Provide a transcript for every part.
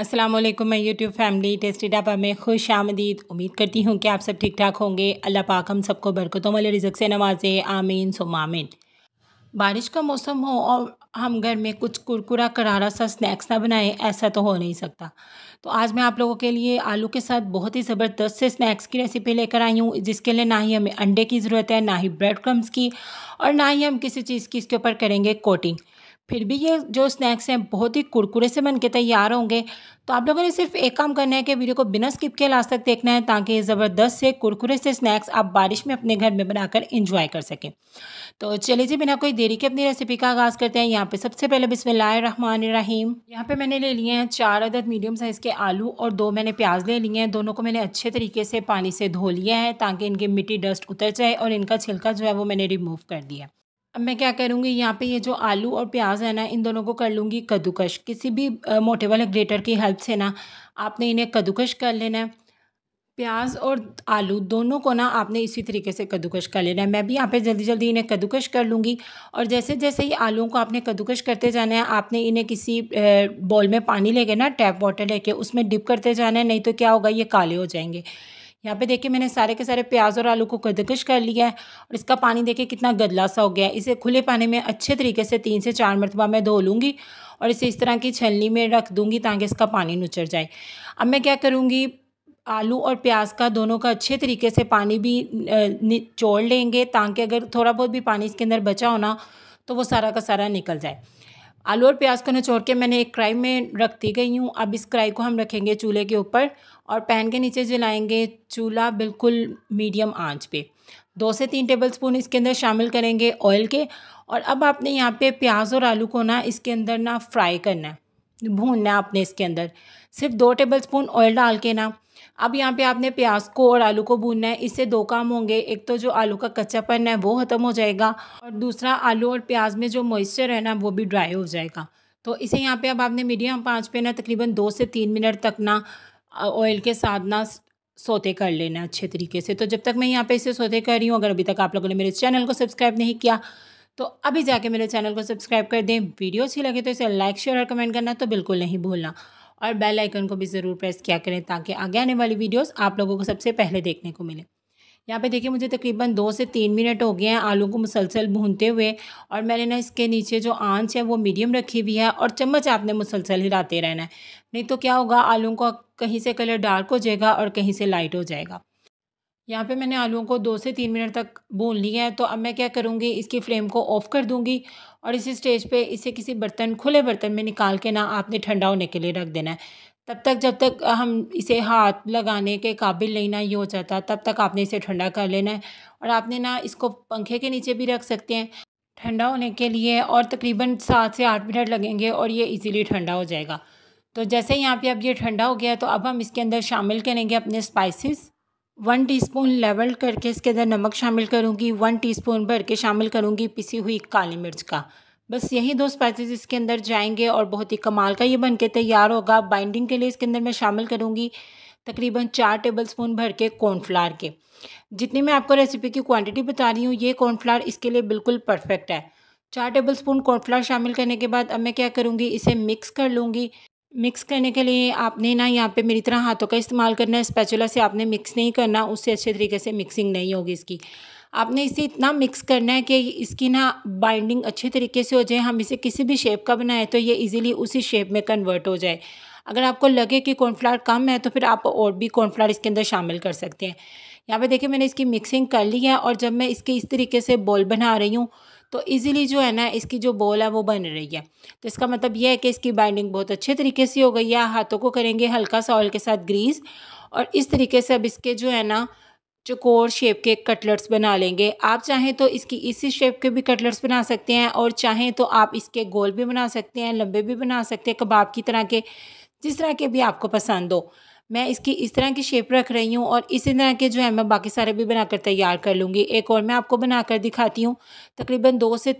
अस्सलाम वालेकुम मैं यूट्यूब फैमिली टेस्टी ढाबा में खुश आमदीद उम्मीद करती हूँ कि आप सब ठीक ठाक होंगे अल्लाह पाक हम सबको बरकतों वाले रिजक से नवाजे आमीन सुमामिन बारिश का मौसम हो और हम घर में कुछ कुरकुरा करारा सा स्नैक्स ना बनाएं ऐसा तो हो नहीं सकता तो आज मैं आप लोगों के लिए आलू के साथ बहुत ही ज़बरदस्त से स्नैक्स की रेसिपी लेकर आई हूँ जिसके लिए ना ही हमें अंडे की ज़रूरत है ना ही ब्रेड क्रम्स की और ना ही हम किसी चीज़ की इसके ऊपर करेंगे कोटिंग फिर भी ये जो स्नैक्स हैं बहुत ही कुरकुरे से बन के तैयार होंगे तो आप लोगों ने सिर्फ एक काम करना है कि वीडियो को बिना स्किप के लास्ट तक देखना है ताकि ज़बरदस्त से कुरकुरे से स्नैक्स आप बारिश में अपने घर में बनाकर इंजॉय कर सकें तो चलिए जी बिना कोई देरी के अपनी रेसिपी का आगाज़ करते हैं यहाँ पे सबसे पहले रहमान रहीम यहाँ पे मैंने ले लिए हैं चार अदद मीडियम साइज़ के आलू और दो मैंने प्याज ले लिए हैं दोनों को मैंने अच्छे तरीके से पानी से धो लिया है ताकि इनकी मिट्टी डस्ट उतर जाए और इनका छिलका जो है वो मैंने रिमूव कर दिया अब मैं क्या करूँगी यहाँ पे ये जो आलू और प्याज है ना इन दोनों को कर लूँगी कद्दूकश किसी भी मोटे वाले ग्रेटर की हेल्प से ना आपने इन्हें कद्दूकश कर लेना है प्याज और आलू दोनों को ना आपने इसी तरीके से कद्दूकश कर लेना है मैं भी यहाँ पे जल्दी जल्दी इन्हें कद्दूकश कर लूँगी और जैसे जैसे ही आलूओं को आपने कद्दूकश करते जाना है आपने इन्हें किसी बॉल में पानी लेके ना टैप वाटर लेके उसमें डिप करते जाना है नहीं तो क्या होगा ये काले हो जाएंगे यहाँ पे देखिए मैंने सारे के सारे प्याज और आलू को कदकश कर लिया है और इसका पानी देखिए कितना गदला सा हो गया है इसे खुले पानी में अच्छे तरीके से तीन से चार मरतबा मैं धो लूँगी और इसे इस तरह की छलनी में रख दूँगी ताकि इसका पानी नुचर जाए अब मैं क्या करूँगी आलू और प्याज का दोनों का अच्छे तरीके से पानी भी निचोड़ लेंगे ताकि अगर थोड़ा बहुत भी पानी इसके अंदर बचा हो ना तो वो सारा का सारा निकल जाए आलू और प्याज को निचोड़ के मैंने एक कढ़ाई में रख दी गई हूँ अब इस कढ़ाई को हम रखेंगे चूल्हे के ऊपर और पैन के नीचे जलाएंगे चूल्हा बिल्कुल मीडियम आंच पे दो से तीन टेबल स्पून इसके अंदर शामिल करेंगे ऑयल के और अब आपने यहाँ पे प्याज और आलू को ना इसके अंदर ना फ्राई करना है भूनना है आपने इसके अंदर सिर्फ दो टेबल स्पून ऑयल डाल के ना अब यहाँ पे आपने प्याज को और आलू को भूनना है इससे दो काम होंगे एक तो जो आलू का कच्चापन है वो ख़त्म हो जाएगा और दूसरा आलू और प्याज में जो मॉइस्चर है ना वो भी ड्राई हो जाएगा तो इसे यहाँ पे अब आपने मीडियम पाँच पे ना तकरीबन दो से तीन मिनट तक ना ऑयल के साथ ना सोते कर लेना अच्छे तरीके से तो जब तक मैं यहाँ पे इसे सोते कर रही हूँ अगर अभी तक आप लोगों ने मेरे चैनल को सब्सक्राइब नहीं किया तो अभी जाके मेरे चैनल को सब्सक्राइब कर दें वीडियो अच्छी लगे तो इसे लाइक शेयर और कमेंट करना तो बिल्कुल नहीं भूलना और बेल आइकन को भी ज़रूर प्रेस किया करें ताकि आगे आने वाली वीडियोस आप लोगों को सबसे पहले देखने को मिले यहाँ पे देखिए मुझे तकरीबन दो से तीन मिनट हो गए हैं आलू को मुसलसल भूनते हुए और मैंने ना इसके नीचे जो आंच है वो मीडियम रखी हुई है और चम्मच आपने मुसलसल हिलाते रहना है नहीं तो क्या होगा आलू का कहीं से कलर डार्क हो जाएगा और कहीं से लाइट हो जाएगा यहाँ पे मैंने आलूओं को दो से तीन मिनट तक भून लिया है तो अब मैं क्या करूँगी इसकी फ्लेम को ऑफ़ कर दूँगी और इसी स्टेज पे इसे किसी बर्तन खुले बर्तन में निकाल के ना आपने ठंडा होने के लिए रख देना है तब तक जब तक हम इसे हाथ लगाने के काबिल नहीं ना ये हो जाता तब तक आपने इसे ठंडा कर लेना है और आपने ना इसको पंखे के नीचे भी रख सकते हैं ठंडा होने के लिए और तकरीबन सात से आठ मिनट लगेंगे और ये इजीली ठंडा हो जाएगा तो जैसे यहाँ पे अब ये ठंडा हो गया तो अब हम इसके अंदर शामिल करेंगे अपने स्पाइसेस वन टीस्पून लेवल करके इसके अंदर नमक शामिल करूँगी वन टीस्पून भर के शामिल करूँगी पिसी हुई काली मिर्च का बस यही दो स्पाइसेस इसके अंदर जाएंगे और बहुत ही कमाल का ये बन के तैयार होगा बाइंडिंग के लिए इसके अंदर मैं शामिल करूँगी तकरीबन चार टेबल स्पून भर के कॉर्नफ्लावर के जितनी मैं आपको रेसिपी की क्वान्टिटी बता रही हूँ ये कॉर्नफ्लावर इसके लिए बिल्कुल परफेक्ट है चार टेबल स्पून कॉर्नफ्लावर शामिल करने के बाद अब मैं क्या करूँगी इसे मिक्स कर लूँगी मिक्स करने के लिए आपने ना यहाँ पे मेरी तरह हाथों का इस्तेमाल करना है स्पैचुला से आपने मिक्स नहीं करना उससे अच्छे तरीके से मिक्सिंग नहीं होगी इसकी आपने इसे इतना मिक्स करना है कि इसकी ना बाइंडिंग अच्छे तरीके से हो जाए हम इसे किसी भी शेप का बनाएं तो ये इजीली उसी शेप में कन्वर्ट हो जाए अगर आपको लगे कि कॉर्नफ्लावर कम है तो फिर आप और भी कॉर्नफ्लावर इसके अंदर शामिल कर सकते हैं यहाँ पे देखिए मैंने इसकी मिक्सिंग कर ली है और जब मैं इसके इस तरीके से बॉल बना रही हूँ तो ईजिली जो है ना इसकी जो बॉल है वो बन रही है तो इसका मतलब यह है कि इसकी बाइंडिंग बहुत अच्छे तरीके से हो गई है हाथों को करेंगे हल्का सा ऑयल के साथ ग्रीस और इस तरीके से अब इसके जो है ना चकोर शेप के कटलेट्स बना लेंगे आप चाहें तो इसकी इसी शेप के भी कटलेट्स बना सकते हैं और चाहें तो आप इसके गोल भी बना सकते हैं लंबे भी बना सकते हैं कबाब की तरह के जिस तरह के भी आपको पसंद हो मैं इसकी इस तरह की शेप रख रही हूँ और इसी तरह के जो है मैं बाकी सारे भी बनाकर तैयार कर लूँगी एक और मैं आपको बनाकर दिखाती हूँ तकरीबन दो से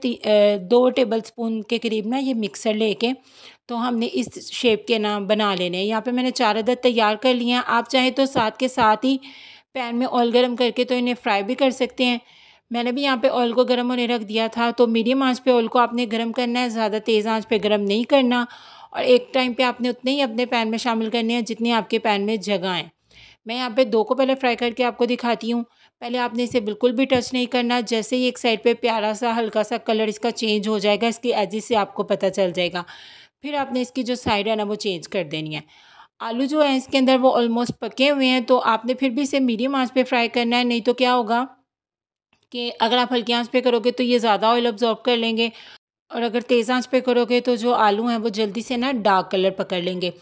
दो टेबल स्पून के करीब ना ये मिक्सर लेके तो हमने इस शेप के नाम बना लेने यहाँ पे मैंने चार अदर तैयार कर लिए हैं आप चाहें तो साथ के साथ ही पैन में ऑयल गर्म करके तो इन्हें फ्राई भी कर सकते हैं मैंने भी यहाँ पे ऑयल को गर्म होने रख दिया था तो मीडियम आंच पे ऑयल को आपने गर्म करना है ज़्यादा तेज़ आंच पे गर्म नहीं करना और एक टाइम पे आपने उतने ही अपने पैन में शामिल करने हैं जितनी आपके पैन में जगह है मैं यहाँ पे दो को पहले फ्राई करके आपको दिखाती हूँ पहले आपने इसे बिल्कुल भी टच नहीं करना जैसे ही एक साइड पे प्यारा सा हल्का सा कलर इसका चेंज हो जाएगा इसकी एजिस से आपको पता चल जाएगा फिर आपने इसकी जो साइड है ना वो चेंज कर देनी है आलू जो है इसके अंदर वो ऑलमोस्ट पके हुए हैं तो आपने फिर भी इसे मीडियम आंच पे फ्राई करना है नहीं तो क्या होगा कि अगर आप हल्की आंच पे करोगे तो ये ज़्यादा ऑयल ऑब्जॉर्व कर लेंगे और अगर तेज़ आंच पे करोगे तो जो आलू हैं वो जल्दी से ना डार्क कलर पकड़ लेंगे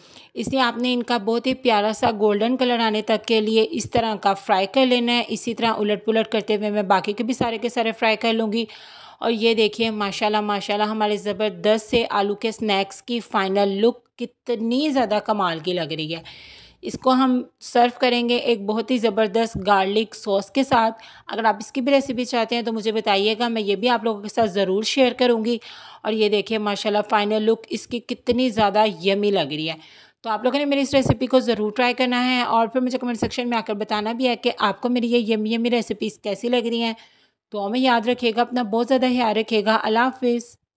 इसलिए आपने इनका बहुत ही प्यारा सा गोल्डन कलर आने तक के लिए इस तरह का फ्राई कर लेना है इसी तरह उलट पुलट करते हुए मैं बाकी के भी सारे के सारे फ्राई कर लूँगी और ये देखिए माशाल्लाह माशाल्लाह हमारे ज़बरदस्त से आलू के स्नैक्स की फ़ाइनल लुक कितनी ज़्यादा कमाल की लग रही है इसको हम सर्व करेंगे एक बहुत ही ज़बरदस्त गार्लिक सॉस के साथ अगर आप इसकी भी रेसिपी चाहते हैं तो मुझे बताइएगा मैं ये भी आप लोगों के साथ ज़रूर शेयर करूँगी और ये देखिए माशाल्लाह फ़ाइनल लुक इसकी कितनी ज़्यादा यमी लग रही है तो आप लोगों ने मेरी इस रेसिपी को ज़रूर ट्राई करना है और फिर मुझे कमेंट सेक्शन में आकर बताना भी है कि आपको मेरी ये यमी यमी रेसिपीज़ कैसी लग रही हैं तो हमें याद रखिएगा अपना बहुत ज़्यादा ख्याल रखिएगा अला हाफिज़